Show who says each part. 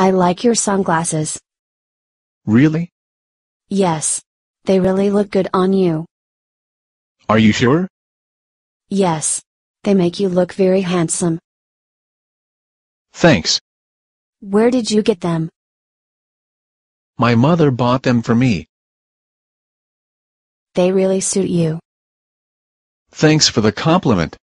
Speaker 1: I like your sunglasses. Really? Yes. They really look good on you. Are you sure? Yes. They make you look very handsome. Thanks. Where did you get them?
Speaker 2: My mother bought them for me.
Speaker 1: They really suit you.
Speaker 3: Thanks for the compliment.